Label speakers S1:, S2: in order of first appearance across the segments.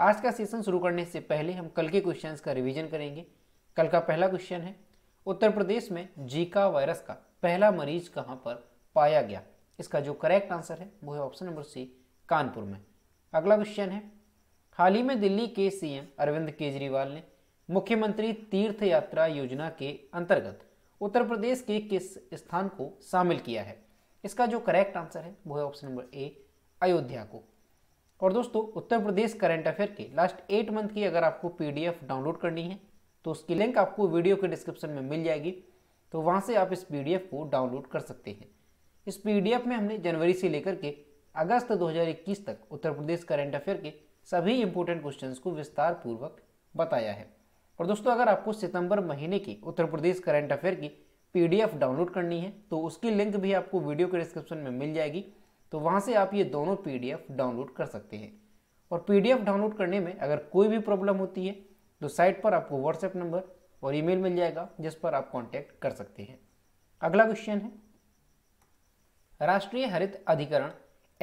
S1: आज का सेशन शुरू करने से पहले हम कल के क्वेश्चन का रिविजन करेंगे कल का पहला क्वेश्चन है उत्तर प्रदेश में जीका वायरस का पहला मरीज कहाँ पर पाया गया इसका जो करेक्ट आंसर है वो है ऑप्शन नंबर सी कानपुर में अगला क्वेश्चन है हाल ही में दिल्ली के सीएम अरविंद केजरीवाल ने मुख्यमंत्री तीर्थ यात्रा योजना के अंतर्गत उत्तर प्रदेश के किस स्थान को शामिल किया है इसका जो करेक्ट आंसर है वो है ऑप्शन नंबर ए अयोध्या को और दोस्तों उत्तर प्रदेश करंट अफेयर के लास्ट एट मंथ की अगर आपको पीडीएफ डाउनलोड करनी है तो उसकी लिंक आपको वीडियो के डिस्क्रिप्शन में मिल जाएगी तो वहाँ से आप इस पीडीएफ को डाउनलोड कर सकते हैं इस पीडीएफ में हमने जनवरी से लेकर के अगस्त 2021 तक उत्तर प्रदेश करंट अफेयर के सभी इंपॉर्टेंट क्वेश्चन को विस्तार पूर्वक बताया है और दोस्तों अगर आपको सितंबर महीने की उत्तर प्रदेश करंट अफेयर की पीडीएफ डाउनलोड करनी है तो उसकी लिंक भी आपको वीडियो के डिस्क्रिप्शन में मिल जाएगी तो वहाँ से आप ये दोनों पी डाउनलोड कर सकते हैं और पी डाउनलोड करने में अगर कोई भी प्रॉब्लम होती है तो साइट पर आपको व्हाट्सएप नंबर और ईमेल मिल जाएगा जिस पर आप कांटेक्ट कर सकते हैं अगला क्वेश्चन है राष्ट्रीय हरित अधिकरण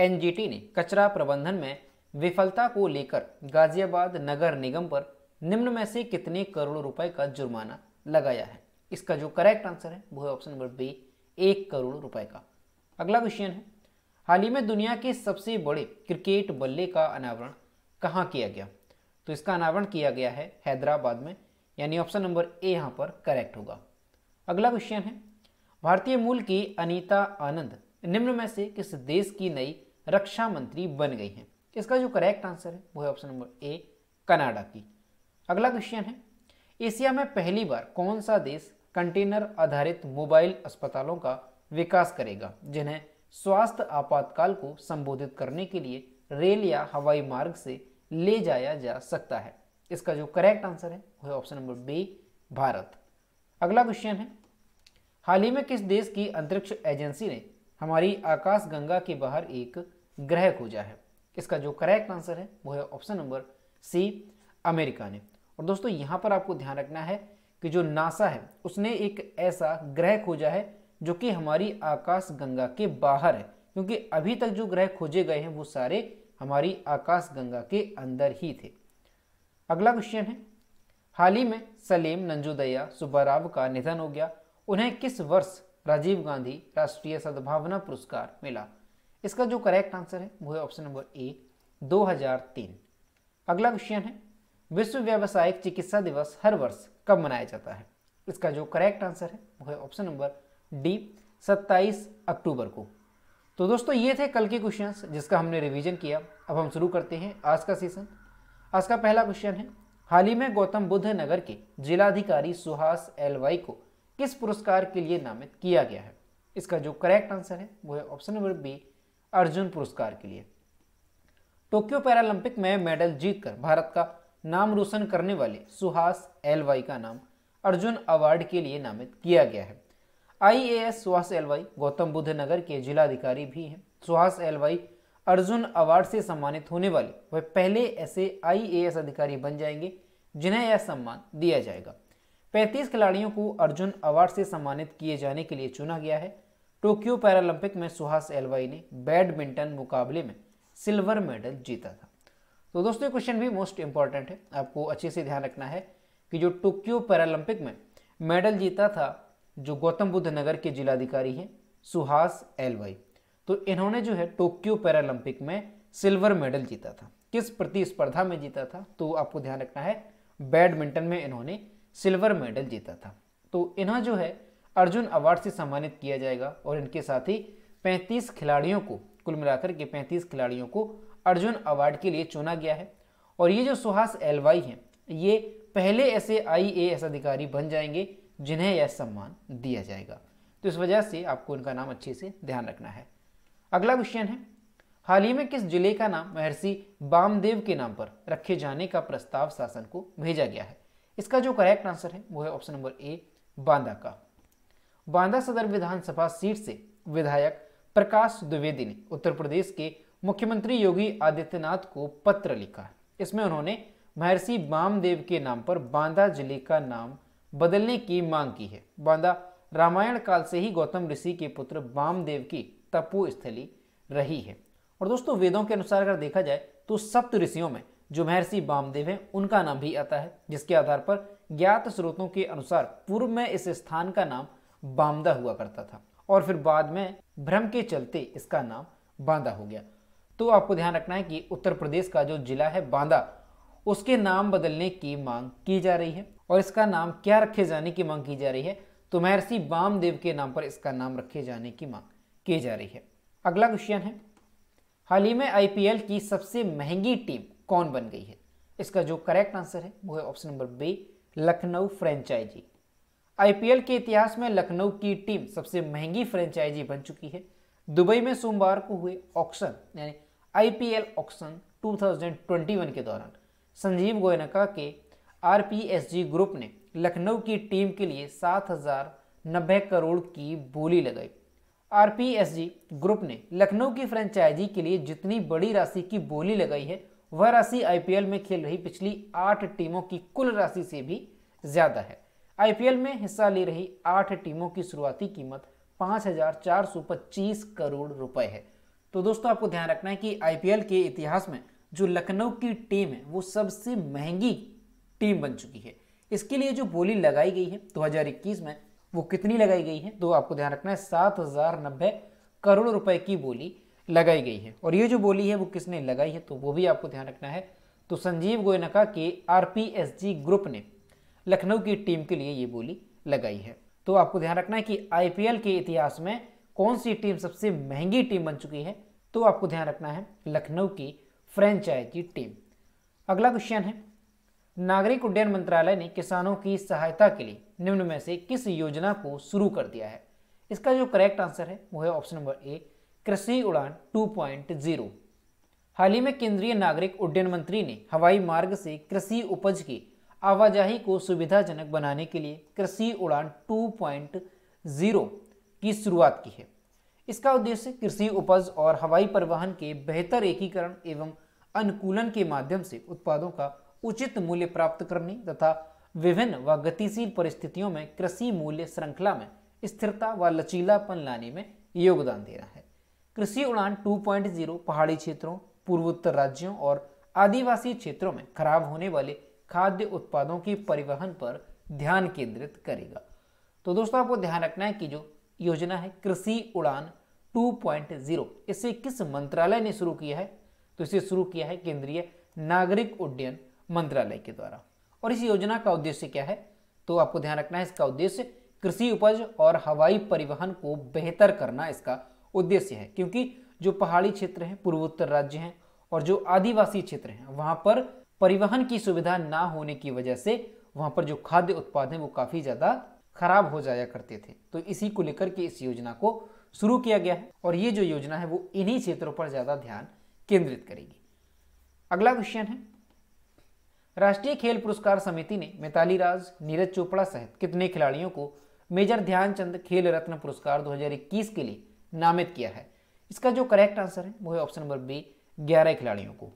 S1: एन ने कचरा प्रबंधन में विफलता को लेकर गाजियाबाद नगर निगम पर निम्न में से कितने करोड़ रुपए का जुर्माना लगाया है इसका जो करेक्ट आंसर है वो है ऑप्शन नंबर बी एक करोड़ रुपए का अगला क्वेश्चन है हाल ही में दुनिया के सबसे बड़े क्रिकेट बल्ले का अनावरण कहाँ किया गया तो इसका अनावरण किया गया है हैदराबाद में यानी ऑप्शन नंबर ए यहाँ पर करेक्ट होगा अगला क्वेश्चन है भारतीय मूल की अनीता आनंद निम्न में से किस देश की नई रक्षा मंत्री बन गई हैं इसका जो करेक्ट आंसर है वो है ऑप्शन नंबर ए कनाडा की अगला क्वेश्चन है एशिया में पहली बार कौन सा देश कंटेनर आधारित मोबाइल अस्पतालों का विकास करेगा जिन्हें स्वास्थ्य आपातकाल को संबोधित करने के लिए रेल या हवाई मार्ग से ले जाया जा सकता है इसका जो करेक्ट आंसर है वह ऑप्शन नंबर बी भारत अगला क्वेश्चन है हाल ही में किस देश की अंतरिक्ष एजेंसी ने हमारी आकाशगंगा के बाहर एक ग्रह खोजा है इसका जो करेक्ट आंसर है वह है ऑप्शन नंबर सी अमेरिका ने और दोस्तों यहाँ पर आपको ध्यान रखना है कि जो नासा है उसने एक ऐसा ग्रह खोजा है जो कि हमारी आकाश गंगा के बाहर है क्योंकि अभी तक जो ग्रह खोजे गए हैं वो सारे हमारी आकाश गंगा के अंदर ही थे अगला क्वेश्चन है हाल ही में सलीम नंजुदया सुब्बाराव का निधन हो गया उन्हें किस वर्ष राजीव गांधी राष्ट्रीय सद्भावना पुरस्कार मिला इसका जो करेक्ट आंसर है वो है ऑप्शन नंबर ए 2003 अगला क्वेश्चन है विश्व व्यावसायिक चिकित्सा दिवस हर वर्ष कब मनाया जाता है इसका जो करेक्ट आंसर है वो है ऑप्शन नंबर डी 27 अक्टूबर को तो दोस्तों ये थे कल के क्वेश्चंस जिसका हमने रिवीजन किया अब हम शुरू करते हैं आज का सेशन आज का पहला क्वेश्चन है हाल ही में गौतम बुद्ध नगर के जिलाधिकारी सुहास एल वाई को किस पुरस्कार के लिए नामित किया गया है इसका जो करेक्ट आंसर है वो है ऑप्शन नंबर बी अर्जुन पुरस्कार के लिए टोक्यो पैरालंपिक में मेडल जीतकर भारत का नाम रोशन करने वाले सुहास एल वाई का नाम अर्जुन अवार्ड के लिए नामित किया गया है आईएएस सुहास एलवाई गौतम बुद्ध नगर के जिलाधिकारी भी हैं सुहास एलवाई अर्जुन अवार्ड से सम्मानित होने वाले वह पहले ऐसे आईएएस अधिकारी बन जाएंगे जिन्हें यह सम्मान दिया जाएगा 35 खिलाड़ियों को अर्जुन अवार्ड से सम्मानित किए जाने के लिए चुना गया है टोक्यो पैरालंपिक में सुहास एलवाई ने बैडमिंटन मुकाबले में सिल्वर मेडल जीता था तो दोस्तों क्वेश्चन भी मोस्ट इंपॉर्टेंट है आपको अच्छे से ध्यान रखना है कि जो टोक्यो पैरालंपिक में मेडल जीता था जो गौतम बुद्ध नगर के जिलाधिकारी हैं सुहास एलवाई तो इन्होंने जो है टोक्यो पैरालंपिक में सिल्वर मेडल जीता था किस प्रतिस्पर्धा में जीता था तो आपको ध्यान रखना है बैडमिंटन में इन्होंने सिल्वर मेडल जीता था तो इन्हें जो है अर्जुन अवार्ड से सम्मानित किया जाएगा और इनके साथ ही पैंतीस खिलाड़ियों को कुल मिलाकर के पैंतीस खिलाड़ियों को अर्जुन अवार्ड के लिए चुना गया है और ये जो सुहास एलवाई हैं ये पहले ऐसे आई अधिकारी बन जाएंगे जिन्हें यह सम्मान दिया जाएगा तो इस वजह से आपको उनका नाम अच्छे से ध्यान रखना है अगला क्वेश्चन है हाल ही में किस जिले का नाम महर्षि बामदेव के नाम पर रखे जाने का प्रस्ताव शासन को भेजा गया है इसका जो करेक्ट आंसर है वो है ऑप्शन नंबर ए बांदा का बांदा सदर विधानसभा सीट से विधायक प्रकाश द्विवेदी ने उत्तर प्रदेश के मुख्यमंत्री योगी आदित्यनाथ को पत्र लिखा इसमें उन्होंने महर्षि बामदेव के नाम पर बांदा जिले का नाम बदलने की मांग की है बांदा रामायण काल से ही गौतम ऋषि के पुत्र वामदेव की स्थली रही है और दोस्तों वेदों के अनुसार अगर देखा जाए तो सप्त ऋषियों में जो महर्षि वामदेव हैं उनका नाम भी आता है जिसके आधार पर ज्ञात स्रोतों के अनुसार पूर्व में इस स्थान का नाम बामदा हुआ करता था और फिर बाद में भ्रम के चलते इसका नाम बांदा हो गया तो आपको ध्यान रखना है कि उत्तर प्रदेश का जो जिला है बांदा उसके नाम बदलने की मांग की जा रही है और इसका नाम क्या रखे जाने की मांग की जा रही है तो महर्षि वामदेव के नाम पर इसका नाम रखे जाने की मांग की जा रही है अगला क्वेश्चन है हाल ही में आई की सबसे महंगी टीम कौन बन गई है इसका जो करेक्ट आंसर है वो है option number B Lucknow franchise आई के इतिहास में लखनऊ की टीम सबसे महंगी फ्रेंचाइजी बन चुकी है दुबई में सोमवार को हुए ऑक्शन यानी आईपीएल ऑक्शन 2021 के दौरान संजीव गोयनका के आर ग्रुप ने लखनऊ की टीम के लिए सात हजार नब्बे करोड़ की बोली लगाई आर ग्रुप ने लखनऊ की फ्रेंचाइजी के लिए जितनी बड़ी राशि की बोली लगाई है वह राशि आई में खेल रही पिछली आठ टीमों की कुल राशि से भी ज्यादा है आई में हिस्सा ले रही आठ टीमों की शुरुआती कीमत पच्चीस करोड़ रुपए है तो दोस्तों आपको ध्यान रखना है कि आई के इतिहास में जो लखनऊ की टीम है वो सबसे महंगी टीम बन चुकी है इसके लिए जो बोली लगाई गई है 2021 में वो कितनी लगाई गई है तो आपको ध्यान रखना है सात हजार नब्बे करोड़ रुपए की बोली लगाई गई है और ये जो बोली है वो किसने लगाई है तो वो भी आपको ध्यान रखना है तो संजीव गोयनका के आर ग्रुप ने लखनऊ की टीम के लिए ये बोली लगाई है तो आपको ध्यान रखना है कि आई के इतिहास में कौन सी टीम सबसे महंगी टीम बन चुकी है तो आपको ध्यान रखना है लखनऊ की फ्रेंचाइजी टीम अगला क्वेश्चन है नागरिक उड्डयन मंत्रालय ने किसानों की सहायता के लिए निम्न में से किस योजना को शुरू कर दिया है इसका जो करेक्ट आंसर है वो है ऑप्शन नंबर ए कृषि उड़ान 2.0 हाल ही में केंद्रीय नागरिक उड्डयन मंत्री ने हवाई मार्ग से कृषि उपज की आवाजाही को सुविधाजनक बनाने के लिए कृषि उड़ान 2.0 की शुरुआत की है इसका उद्देश्य कृषि उपज और हवाई परिवहन के बेहतर एकीकरण एवं अनुकूलन के माध्यम से उत्पादों का उचित मूल्य प्राप्त करने तथा विभिन्न व गतिशील परिस्थितियों में कृषि मूल्य श्रृंखला में स्थिरता व लचीलापन लाने में योगदान देना है कृषि उड़ान 2.0 पहाड़ी क्षेत्रों पूर्वोत्तर राज्यों और आदिवासी क्षेत्रों में खराब होने वाले खाद्य उत्पादों के परिवहन पर ध्यान केंद्रित करेगा तो दोस्तों आपको ध्यान रखना है कि जो योजना है कृषि उड़ान 2.0 इसे किस मंत्रालय ने शुरू किया है तो इसे शुरू किया है केंद्रीय नागरिक उड्डयन मंत्रालय के द्वारा और इस योजना का उद्देश्य क्या है तो आपको ध्यान रखना है इसका उद्देश्य कृषि उपज और हवाई परिवहन को बेहतर करना इसका उद्देश्य है क्योंकि जो पहाड़ी क्षेत्र हैं पूर्वोत्तर राज्य हैं और जो आदिवासी क्षेत्र हैं वहां पर परिवहन की सुविधा ना होने की वजह से वहां पर जो खाद्य उत्पाद है वो काफ़ी ज़्यादा खराब हो जाया करते थे तो इसी को लेकर के इस योजना को शुरू किया गया है और ये जो योजना है वो इन्हीं क्षेत्रों पर ज़्यादा ध्यान केंद्रित करेगी अगला क्वेश्चन है राष्ट्रीय खेल पुरस्कार समिति ने मिताली राज नीरज चोपड़ा सहित कितने खिलाड़ियों को मेजर ध्यानचंद खेल रत्न पुरस्कार 2021 के लिए नामित किया है इसका जो करेक्ट आंसर है वो है ऑप्शन नंबर बी ग्यारह खिलाड़ियों को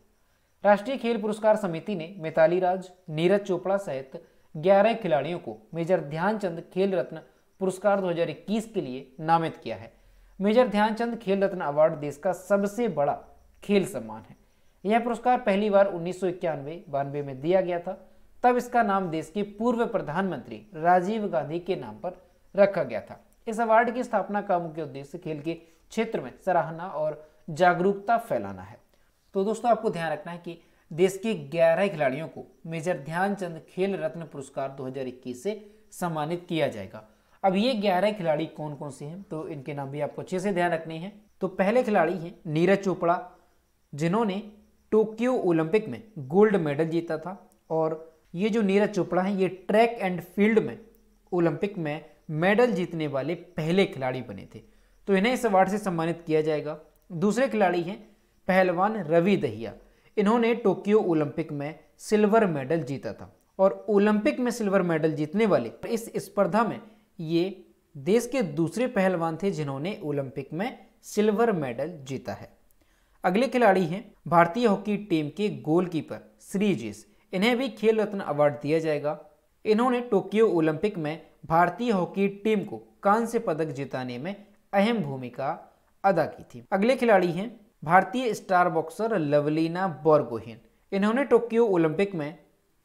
S1: राष्ट्रीय खेल पुरस्कार समिति ने मिताली राज नीरज चोपड़ा सहित ग्यारह खिलाड़ियों को मेजर ध्यानचंद खेल रत्न पुरस्कार 2021 के लिए नामित किया है मेजर ध्यानचंद खेल रत्न अवार्ड देश का सबसे बड़ा खेल सम्मान है यह पुरस्कार पहली बार उन्नीस सौ में दिया गया था तब इसका नाम देश के पूर्व प्रधानमंत्री राजीव गांधी के नाम पर रखा गया था इस अवार्ड की स्थापना का मुख्य उद्देश्य खेल के क्षेत्र में सराहना और जागरूकता फैलाना है तो दोस्तों आपको ध्यान रखना है कि देश के 11 खिलाड़ियों को मेजर ध्यानचंद खेल रत्न पुरस्कार 2021 से सम्मानित किया जाएगा अब ये 11 खिलाड़ी कौन कौन से हैं तो इनके नाम भी आपको अच्छे से ध्यान रखने हैं तो पहले खिलाड़ी हैं नीरज चोपड़ा जिन्होंने टोक्यो ओलंपिक में गोल्ड मेडल जीता था और ये जो नीरज चोपड़ा हैं ये ट्रैक एंड फील्ड में ओलंपिक में मेडल जीतने वाले पहले खिलाड़ी बने थे तो इन्हें इस अवार्ड से सम्मानित किया जाएगा दूसरे खिलाड़ी हैं पहलवान रवि दहिया इन्होंने टोक्यो ओलंपिक में सिल्वर मेडल जीता था और ओलंपिक में सिल्वर मेडल जीतने वाले इस स्पर्धा में ये देश के दूसरे पहलवान थे जिन्होंने ओलंपिक में सिल्वर मेडल जीता है अगले खिलाड़ी हैं भारतीय हॉकी टीम के गोलकीपर श्रीजीश इन्हें भी खेल रत्न अवार्ड दिया जाएगा इन्होंने टोक्यो ओलंपिक में भारतीय हॉकी टीम को कांस्य पदक जिताने में अहम भूमिका अदा की थी अगले खिलाड़ी हैं भारतीय स्टार बॉक्सर लवलीना बोरगोहिन इन्होंने टोक्यो ओलंपिक में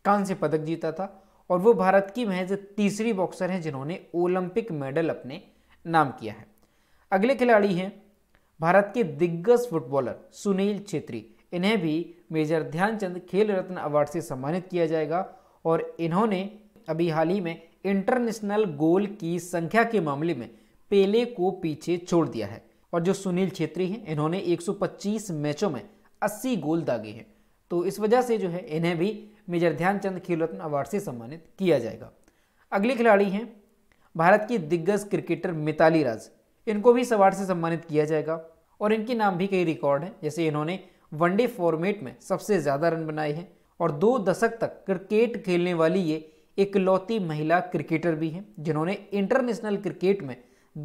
S1: कांस्य पदक जीता था और वो भारत की महज तीसरी बॉक्सर हैं जिन्होंने ओलंपिक मेडल अपने नाम किया है अगले खिलाड़ी हैं भारत के दिग्गज फुटबॉलर सुनील छेत्री इन्हें भी मेजर ध्यानचंद खेल रत्न अवार्ड से सम्मानित किया जाएगा और इन्होंने अभी हाल ही में इंटरनेशनल गोल की संख्या के मामले में पेले को पीछे छोड़ दिया है और जो सुनील छेत्री हैं इन्होंने 125 मैचों में 80 गोल दागे हैं तो इस वजह से जो है इन्हें भी मेजर ध्यानचंद खेल रत्न अवार्ड से सम्मानित किया जाएगा अगले खिलाड़ी हैं भारत की दिग्गज क्रिकेटर मिताली राज इनको भी इस अवार्ड से सम्मानित किया जाएगा और इनके नाम भी कई रिकॉर्ड हैं जैसे इन्होंने वनडे फॉर्मेट में सबसे ज़्यादा रन बनाए हैं और दो दशक तक क्रिकेट खेलने वाली ये इकलौती महिला क्रिकेटर भी हैं जिन्होंने इंटरनेशनल क्रिकेट में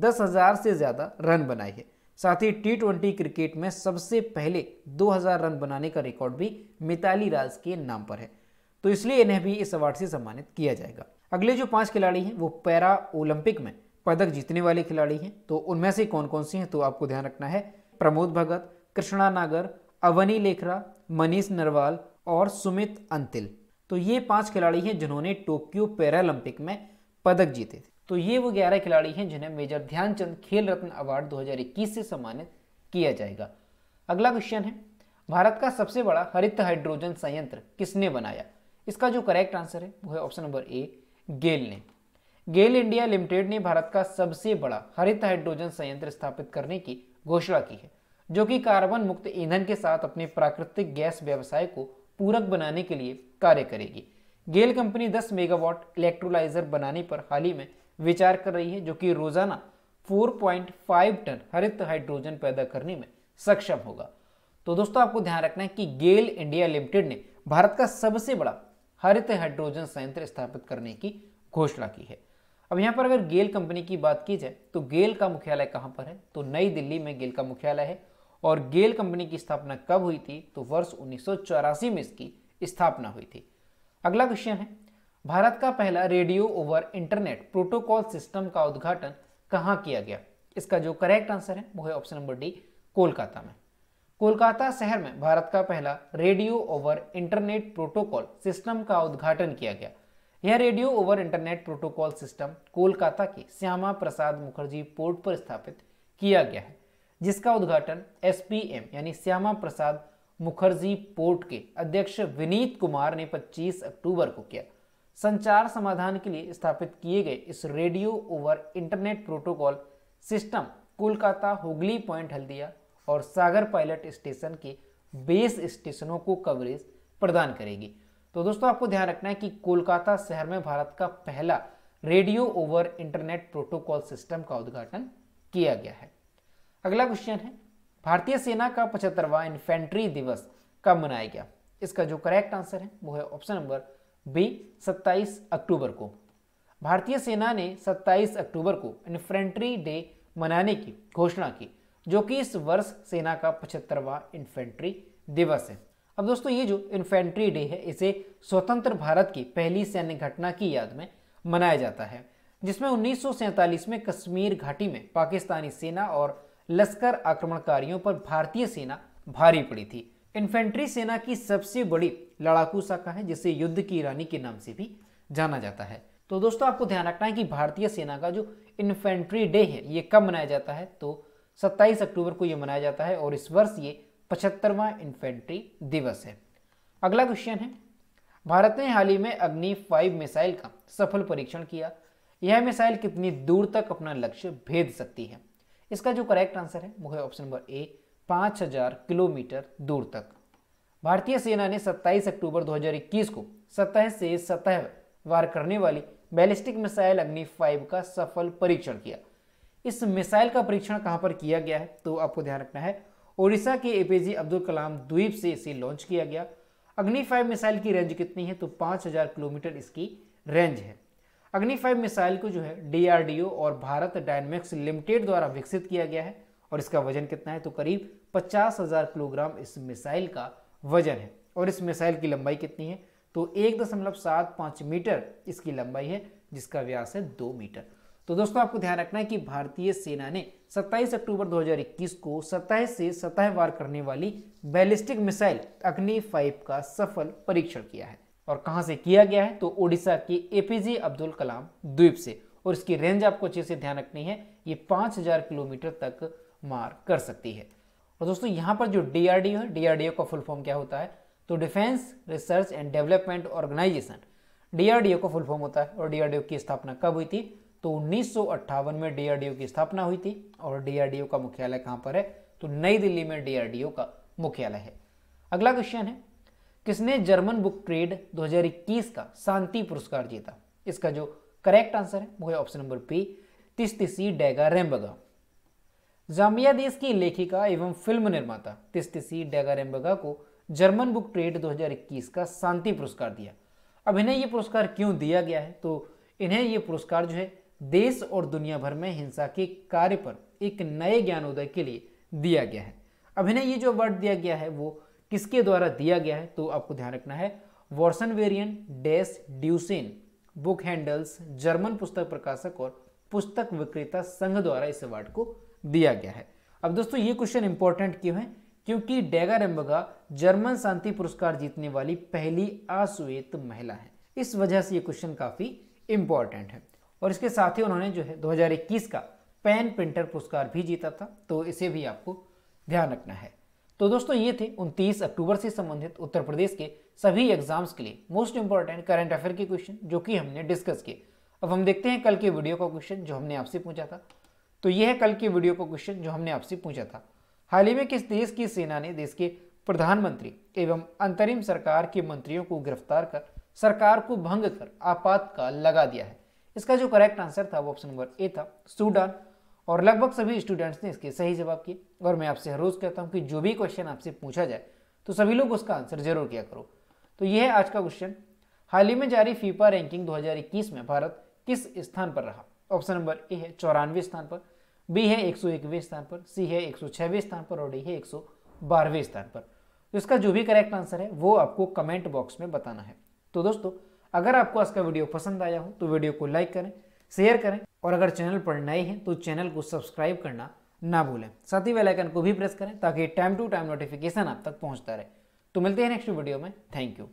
S1: दस हज़ार से ज़्यादा रन बनाए हैं साथ ही टी ट्वेंटी क्रिकेट में सबसे पहले 2000 रन बनाने का रिकॉर्ड भी मिताली राज के नाम पर है तो इसलिए इन्हें भी इस अवार्ड से सम्मानित किया जाएगा अगले जो पांच खिलाड़ी हैं वो पैरा ओलंपिक में पदक जीतने वाले खिलाड़ी हैं तो उनमें से कौन कौन सी हैं तो आपको ध्यान रखना है प्रमोद भगत कृष्णा नागर अवनी लेखरा मनीष नरवाल और सुमित अंतिल तो ये पांच खिलाड़ी हैं जिन्होंने टोक्यो पैरालंपिक में पदक जीते थे तो ये वो ग्यारह खिलाड़ी हैं जिन्हें मेजर ध्यानचंद खेल रत्न अवार्ड 2021 से सम्मानित किया जाएगा अगला क्वेश्चन है भारत का सबसे बड़ा हरित हाइड्रोजन संयंत्र किसने बनाया इसका जो करेक्ट आंसर है वो है ऑप्शन नंबर ए गेल ने गेल इंडिया लिमिटेड ने भारत का सबसे बड़ा हरित हाइड्रोजन संयंत्र स्थापित करने की घोषणा की है जो कि कार्बन मुक्त ईंधन के साथ अपने प्राकृतिक गैस व्यवसाय को पूरक बनाने के लिए कार्य करेगी गेल कंपनी 10 मेगावाट इलेक्ट्रोलाइजर बनाने पर हाल ही में विचार कर रही है जो कि रोजाना 4.5 टन हरित हाइड्रोजन पैदा करने में सक्षम होगा तो दोस्तों आपको ध्यान रखना है कि गेल इंडिया लिमिटेड ने भारत का सबसे बड़ा हरित हाइड्रोजन संयंत्र स्थापित करने की घोषणा की है अब यहाँ पर अगर गेल कंपनी की बात की जाए तो गेल का मुख्यालय कहाँ पर है तो नई दिल्ली में गेल का मुख्यालय है और गेल कंपनी की स्थापना कब हुई थी तो वर्ष उन्नीस में इसकी स्थापना हुई थी अगला क्वेश्चन है भारत का पहला radio over internet protocol system का उद्घाटन कहाँ किया गया इसका जो करेक्ट आंसर है वो है ऑप्शन नंबर डी कोलकाता में कोलकाता शहर में भारत का पहला radio over internet protocol system का उद्घाटन किया गया यह radio over internet protocol system Kolkata के श्यामा प्रसाद मुखर्जी पोर्ट पर स्थापित किया गया है जिसका उद्घाटन एस यानी श्यामा प्रसाद मुखर्जी पोर्ट के अध्यक्ष विनीत कुमार ने 25 अक्टूबर को किया संचार समाधान के लिए स्थापित किए गए इस radio over internet protocol system Kolkata Hooghly point Haldia और सागर पायलट स्टेशन के बेस स्टेशनों को कवरेज प्रदान करेगी तो दोस्तों आपको ध्यान रखना है कि कोलकाता शहर में भारत का पहला radio over internet protocol system का उद्घाटन किया गया है अगला क्वेश्चन है भारतीय सेना का पचहत्तरवा इन्फेंट्री दिवस कब मनाया गया इसका जो करेक्ट आंसर है वो है ऑप्शन नंबर बी 27 अक्टूबर को भारतीय सेना ने 27 अक्टूबर को इन्फेंट्री डे मनाने की घोषणा की जो कि इस वर्ष सेना का पचहत्तरवा इन्फेंट्री दिवस है अब दोस्तों ये जो इन्फेंट्री डे है इसे स्वतंत्र भारत की पहली सैन्य घटना की याद में मनाया जाता है जिसमें उन्नीस में कश्मीर घाटी में पाकिस्तानी सेना और लश्कर आक्रमणकारियों पर भारतीय सेना भारी पड़ी थी इन्फेंट्री सेना की सबसे बड़ी लड़ाकू शाखा है जिसे युद्ध की रानी के नाम से भी जाना जाता है तो दोस्तों आपको ध्यान रखना है कि भारतीय सेना का जो इन्फेंट्री डे है ये कब मनाया जाता है तो 27 अक्टूबर को ये मनाया जाता है और इस वर्ष ये पचहत्तरवां इन्फेंट्री दिवस है अगला क्वेश्चन है भारत ने हाल ही में अग्नि फाइव मिसाइल का सफल परीक्षण किया यह मिसाइल कितनी दूर तक अपना लक्ष्य भेद सकती है इसका जो करेक्ट आंसर है वो है ऑप्शन नंबर ए 5000 किलोमीटर दूर तक भारतीय सेना ने 27 अक्टूबर 2021 को सतह से सतह वार करने वाली बैलिस्टिक मिसाइल अग्नि फाइव का सफल परीक्षण किया इस मिसाइल का परीक्षण कहां पर किया गया है तो आपको ध्यान रखना है ओडिशा के एपीजे अब्दुल कलाम द्वीप से इसे लॉन्च किया गया अग्नि फाइव मिसाइल की रेंज कितनी है तो 5000 किलोमीटर इसकी रेंज है अग्नि फाइव मिसाइल को जो है डीआरडीओ और भारत डायनमिक्स लिमिटेड द्वारा विकसित किया गया है और इसका वजन कितना है तो करीब पचास हजार किलोग्राम इस मिसाइल का वजन है और इस मिसाइल की लंबाई कितनी है तो एक दशमलव सात पाँच मीटर इसकी लंबाई है जिसका व्यास है दो मीटर तो दोस्तों आपको ध्यान रखना है कि भारतीय सेना ने 27 अक्टूबर 2021 को सतह से सतह वार करने वाली बैलिस्टिक मिसाइल अग्नि फाइव का सफल परीक्षण किया है और कहां से किया गया है तो ओडिशा के एपीजे अब्दुल कलाम द्वीप से और इसकी रेंज आपको अच्छे से ध्यान रखनी है ये 5000 किलोमीटर तक मार कर सकती है और दोस्तों यहाँ पर जो डीआरडीओ है डीआरडीओ का फुल फॉर्म क्या होता है तो defence research and development organisation DRDO का फुल फॉर्म होता है और डीआरडीओ की स्थापना कब हुई थी तो उन्नीस में डीआरडीओ की स्थापना हुई थी और डीआरडीओ का मुख्यालय कहां पर है तो नई दिल्ली में डीआरडीओ का मुख्यालय है अगला क्वेश्चन है किसने जर्मन बुक ट्रेड 2021 का शांति पुरस्कार जीता इसका जो करेक्ट आंसर है वो है option number B Tsitsi Dangarembga Zambia देश की लेखिका एवं फिल्म निर्माता तिस्तिसी डेगा रेम्बगा को जर्मन बुक ट्रेड 2021 का शांति पुरस्कार दिया अब इन्हें यह पुरस्कार क्यों दिया गया है तो इन्हें यह पुरस्कार जो है देश और दुनिया भर में हिंसा के कार्य पर एक नए ज्ञानोदय के लिए दिया गया है अब इन्हें ये जो वर्ड दिया गया है वो किसके द्वारा दिया गया है तो आपको ध्यान रखना है Börsenverein des Deutschen Buchhandels German पुस्तक प्रकाशक और पुस्तक विक्रेता संघ द्वारा इस अवार्ड को दिया गया है अब दोस्तों ये क्वेश्चन इंपॉर्टेंट क्यों है क्योंकि डेगा रेम्बगा जर्मन शांति पुरस्कार जीतने वाली पहली अश्वेत महिला है इस वजह से ये क्वेश्चन काफी इंपॉर्टेंट है और इसके साथ ही उन्होंने जो है 2021 का पेन प्रिंटर पुरस्कार भी जीता था तो इसे भी आपको ध्यान रखना है तो दोस्तों ये थे 29 अक्टूबर से संबंधित उत्तर प्रदेश के सभी एग्जाम्स के लिए मोस्ट इंपॉर्टेंट करंट अफेयर के क्वेश्चन जो कि हमने डिस्कस किए अब हम देखते हैं कल के वीडियो का क्वेश्चन जो हमने आपसे पूछा था तो यह है कल के वीडियो का क्वेश्चन जो हमने आपसे पूछा था हाल ही में किस देश की सेना ने देश के प्रधानमंत्री एवं अंतरिम सरकार के मंत्रियों को गिरफ्तार कर सरकार को भंग कर आपातकाल लगा दिया है इसका जो करेक्ट आंसर था वो ऑप्शन नंबर ए था सूडान और लगभग सभी स्टूडेंट्स ने इसके सही जवाब किए और मैं आपसे हर रोज़ कहता हूँ कि जो भी क्वेश्चन आपसे पूछा जाए तो सभी लोग उसका आंसर जरूर किया करो तो यह है आज का क्वेश्चन हाल ही में जारी फीफा रैंकिंग 2021 में भारत किस स्थान पर रहा ऑप्शन नंबर ए है चौरानवे स्थान पर बी है एक स्थान पर सी है एक स्थान पर और डी है एक स्थान पर तो इसका जो भी करेक्ट आंसर है वो आपको कमेंट बॉक्स में बताना है तो दोस्तों अगर आपको आज का वीडियो पसंद आया हो तो वीडियो को लाइक करें शेयर करें और अगर चैनल पर नए हैं तो चैनल को सब्सक्राइब करना ना भूलें साथ ही वेलाइकन आइकन को भी प्रेस करें ताकि टाइम टू टाइम नोटिफिकेशन आप तक पहुंचता रहे तो मिलते हैं नेक्स्ट वीडियो में थैंक यू